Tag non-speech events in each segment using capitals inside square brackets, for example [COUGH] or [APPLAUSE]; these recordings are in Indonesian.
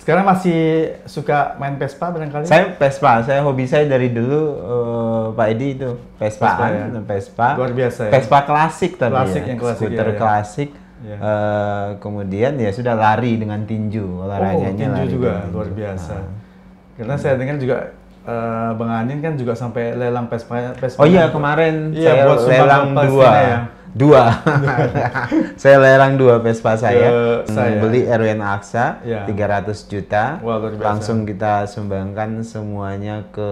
Sekarang masih suka main Vespa barangkali? Saya Vespa, saya hobi saya dari dulu uh, Pak Edi itu Vespa, Vespa, ya? Vespa. Luar biasa. Ya? Vespa klasik tadi. Klasik ya. yang klasik. Skuter ya, ya. klasik. Ya. Uh, kemudian ya sudah lari dengan tinju olahraganya oh, tinju lari juga tinju. luar biasa. Ah. Karena saya dengar juga uh, Bang Anin kan juga sampai lelang Vespa. oh iya kemarin iya, saya buat lelang dua. Ya dua. [LAUGHS] saya lelang dua Vespa saya. saya. Hmm, beli Erwin Aksa ya. 300 juta. Wah, Langsung kita sumbangkan semuanya ke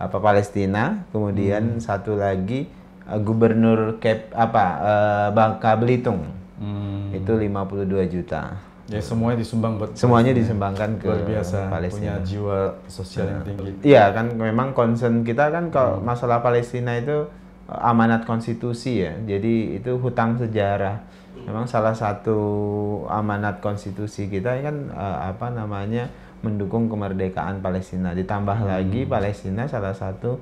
apa Palestina. Kemudian hmm. satu lagi uh, gubernur Cap apa uh, Bangka Belitung. Hmm. Itu 52 juta. Ya semuanya disumbang buat semuanya Palestina. disumbangkan ke Luar biasa, Palestina. Punya jiwa sosial yang tinggi. Iya kan memang concern kita kan kalau hmm. masalah Palestina itu amanat konstitusi ya. Jadi itu hutang sejarah. Memang salah satu amanat konstitusi kita kan uh, apa namanya mendukung kemerdekaan Palestina. Ditambah hmm. lagi Palestina salah satu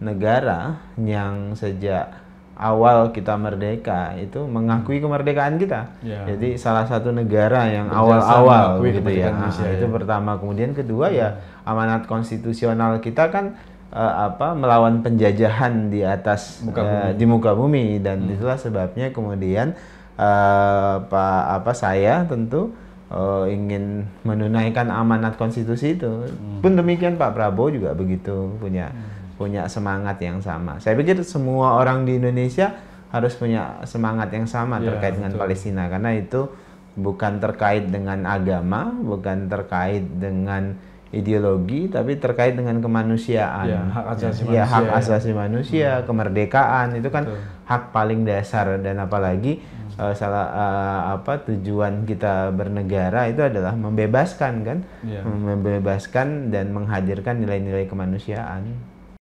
negara yang sejak awal kita merdeka itu mengakui kemerdekaan kita. Ya. Jadi salah satu negara yang awal-awal gitu ya. Indonesia, ah, ya. itu ya. pertama. Kemudian kedua ya. ya amanat konstitusional kita kan uh, apa melawan penjajahan di atas muka Uh, di muka bumi dan hmm. itulah sebabnya kemudian uh, pak apa saya tentu uh, ingin menunaikan amanat konstitusi itu hmm. pun demikian Pak Prabowo juga begitu punya hmm. punya semangat yang sama saya pikir semua orang di Indonesia harus punya semangat yang sama ya, terkait dengan betul. Palestina karena itu bukan terkait dengan agama bukan terkait dengan ideologi tapi terkait dengan kemanusiaan. Ya, hak asasi ya, manusia. hak ya. asasi ya. manusia, hmm. kemerdekaan itu kan Betul. hak paling dasar dan apalagi hmm. uh, salah uh, apa tujuan kita bernegara itu adalah membebaskan kan? Ya. Membebaskan dan menghadirkan nilai-nilai kemanusiaan.